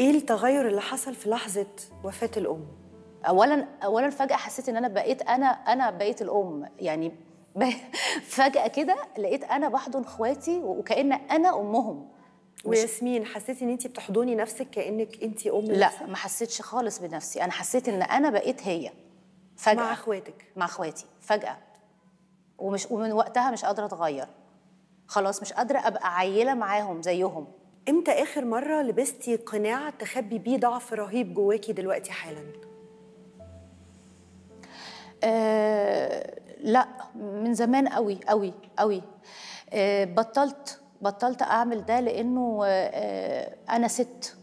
ايه التغير اللي حصل في لحظه وفاه الام اولا اولا فجاه حسيت ان انا بقيت انا انا بقيت الام يعني فجاه كده لقيت انا بحضن اخواتي وكان انا امهم وياسمين حسيتي ان انت بتحضني نفسك كانك انت ام لا ما حسيتش خالص بنفسي انا حسيت ان انا بقيت هي فجاه مع اخواتك مع اخواتي فجاه ومش ومن وقتها مش قادره اتغير خلاص مش قادره ابقى عيله معاهم زيهم امتى اخر مره لبستي قناع تخبي بيه ضعف رهيب جواكي دلوقتي حالا آه لا من زمان قوي قوي قوي آه بطلت بطلت اعمل ده لانه آه, آه، انا ست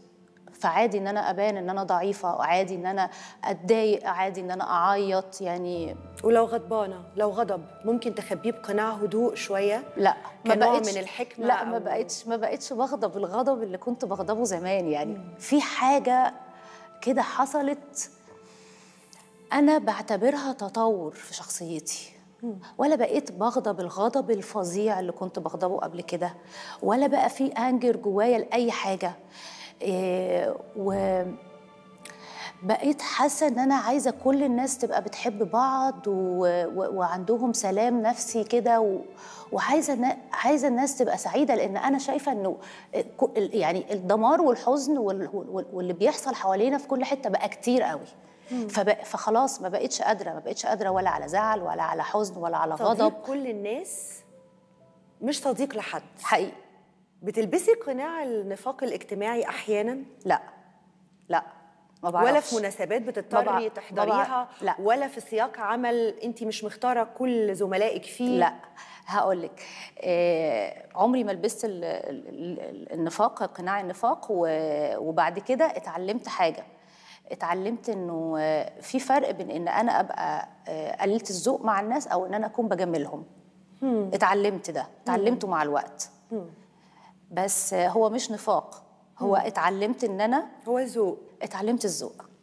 فعادي ان انا ابان ان انا ضعيفه وعادي ان انا اتضايق عادي ان انا اعيط يعني ولو غضبانه لو غضب ممكن تخبيه بقناع هدوء شويه لا ما بقتش من الحكمه لا ما بقتش ما بقتش بغضب الغضب اللي كنت بغضبه زمان يعني مم. في حاجه كده حصلت انا بعتبرها تطور في شخصيتي ولا بقيت بغضب الغضب الفظيع اللي كنت بغضبه قبل كده ولا بقى في انجر جوايا لاي حاجه إيه، و بقيت حاسه ان انا عايزه كل الناس تبقى بتحب بعض و... و... وعندهم سلام نفسي كده و... وعايزه عايزه الناس تبقى سعيده لان انا شايفه انه يعني الدمار والحزن وال... وال... واللي بيحصل حوالينا في كل حته بقى كتير قوي فب... فخلاص ما بقتش قادره ما بقتش قادره ولا على زعل ولا على حزن ولا على غضب كل الناس مش صديق لحد حقيقي بتلبسي قناع النفاق الاجتماعي احيانا لا لا ما بعرفش. ولا في مناسبات بتضطري تحضريها لا. ولا في سياق عمل انت مش مختاره كل زملائك فيه لا هقول لك آه عمري ما لبست النفاق قناع النفاق وبعد كده اتعلمت حاجه اتعلمت انه في فرق بين ان انا ابقى آه، قللت الذوق مع الناس او ان انا اكون بجملهم اتعلمت ده اتعلمته مع الوقت مم. بس هو مش نفاق هو اتعلمت ان انا هو ذوق اتعلمت الذوق